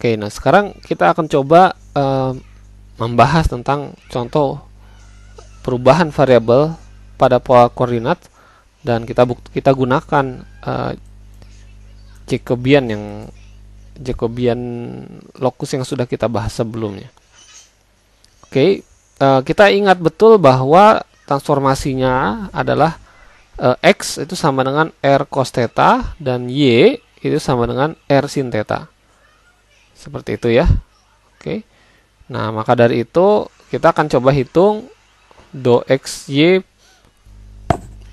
Oke, nah sekarang kita akan coba uh, membahas tentang contoh perubahan variabel pada pola koordinat dan kita kita gunakan uh, Jacobian yang Jacobian lokus yang sudah kita bahas sebelumnya. Oke, uh, kita ingat betul bahwa transformasinya adalah uh, x itu sama dengan r cos theta dan y itu sama dengan r sin theta. Seperti itu ya. Oke. Nah, maka dari itu kita akan coba hitung do y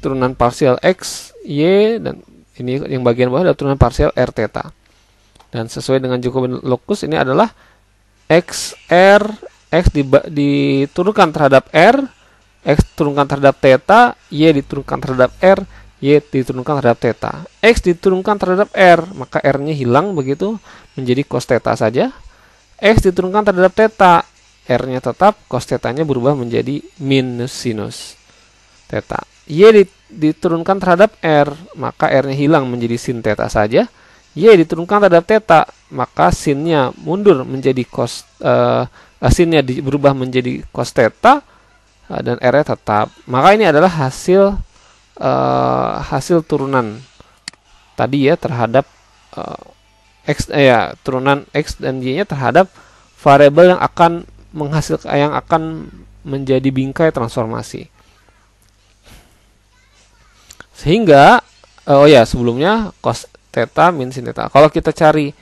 turunan parsial x y dan ini yang bagian bawah adalah turunan parsial r theta. Dan sesuai dengan Jacobian locus ini adalah x r x diturunkan terhadap r, x turunkan terhadap theta, y diturunkan terhadap r Y diturunkan terhadap theta. X diturunkan terhadap R, maka R-nya hilang begitu menjadi cos theta saja. X diturunkan terhadap theta, R-nya tetap, cos theta-nya berubah menjadi minus sinus theta. Y diturunkan terhadap R, maka R-nya hilang menjadi sin theta saja. Y diturunkan terhadap theta, maka sin-nya mundur menjadi cos uh, Sin-nya berubah menjadi cos theta uh, dan R-nya tetap. Maka ini adalah hasil uh, hasil turunan tadi ya terhadap uh, x eh, ya turunan x dan y-nya terhadap variabel yang akan menghasilkan yang akan menjadi bingkai transformasi. Sehingga uh, oh ya sebelumnya cos theta min sin theta. Kalau kita cari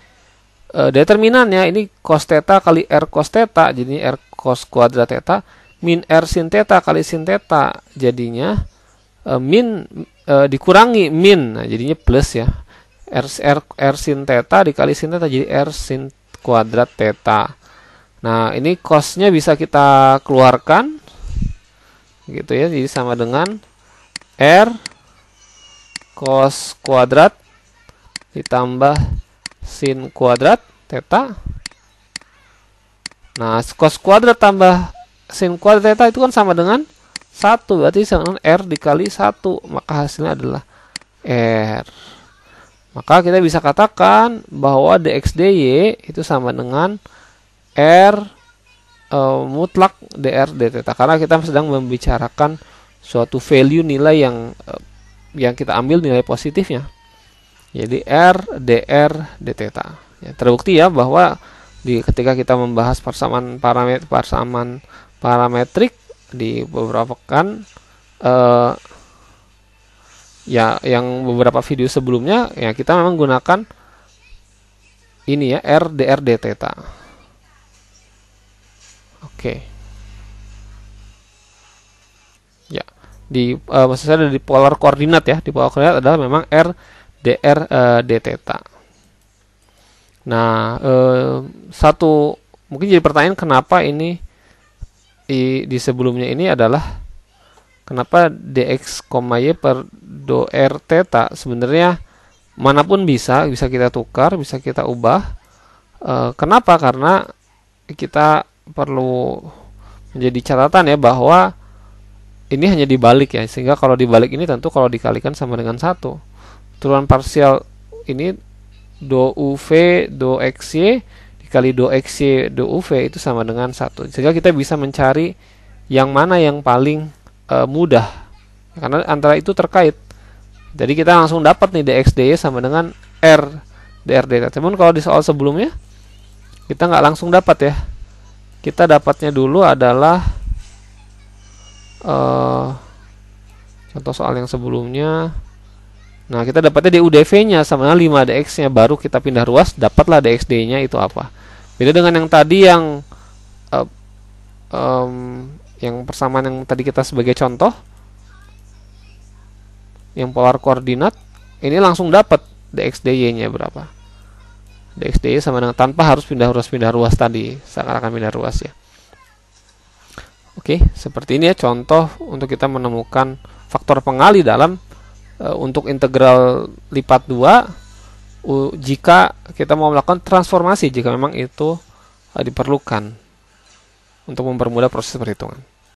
uh, determinannya ini cos theta kali r cos theta jadi r cos kuadrat theta min r sin theta kali sin theta jadinya Eh, min e, dikurangi min nah, jadinya plus ya r r r sin theta dikali sin theta jadi r sin kuadrat theta nah ini cosnya bisa kita keluarkan gitu ya jadi sama dengan r cos kuadrat ditambah sin kuadrat theta nah cos kuadrat tambah sin kuadrat theta itu kan sama dengan 1 berarti sedangkan R dikali 1 maka hasilnya adalah R maka kita bisa katakan bahwa dx dy itu sama dengan R e, mutlak DR dt karena kita sedang membicarakan suatu value nilai yang e, yang kita ambil nilai positifnya jadi R DR dt ya, terbukti ya bahwa di ketika kita membahas persamaan parameter persamaan parametrik di beberapa pekan uh, ya yang beberapa video sebelumnya ya kita memang gunakan ini ya RDRD theta. Oke. Okay. Ya, di uh, maksud saya ada di polar koordinat ya. Di polar koordinat adalah memang R dr uh, d eh, theta. Nah, uh, satu mungkin jadi pertanyaan kenapa ini i di sebelumnya ini adalah kenapa dx, y per do r theta sebenarnya manapun bisa bisa kita tukar bisa kita ubah e, kenapa karena kita perlu menjadi catatan ya bahwa ini hanya dibalik ya sehingga kalau dibalik ini tentu kalau dikalikan sama dengan satu turunan parsial ini do uv do xy dikali 2xy UV itu sama dengan satu sehingga kita bisa mencari yang mana yang paling e, mudah karena antara itu terkait jadi kita langsung dapat nih dx dy sama dengan r dr dt namun kalau di soal sebelumnya kita nggak langsung dapat ya kita dapatnya dulu adalah e, contoh soal yang sebelumnya Nah, kita dapatnya DUDV-nya sama 5 DX-nya baru kita pindah ruas, dapatlah DXD-nya itu apa. Beda dengan yang tadi yang uh, um, yang persamaan yang tadi kita sebagai contoh yang polar koordinat ini langsung dapat DXDY-nya berapa. DXDY sama dengan tanpa harus pindah ruas pindah ruas tadi, sekarang akan pindah ruas ya. Oke, seperti ini ya contoh untuk kita menemukan faktor pengali dalam Eh, untuk integral lipat 2 jika kita mau melakukan transformasi jika memang itu eh, diperlukan untuk mempermudah proses perhitungan.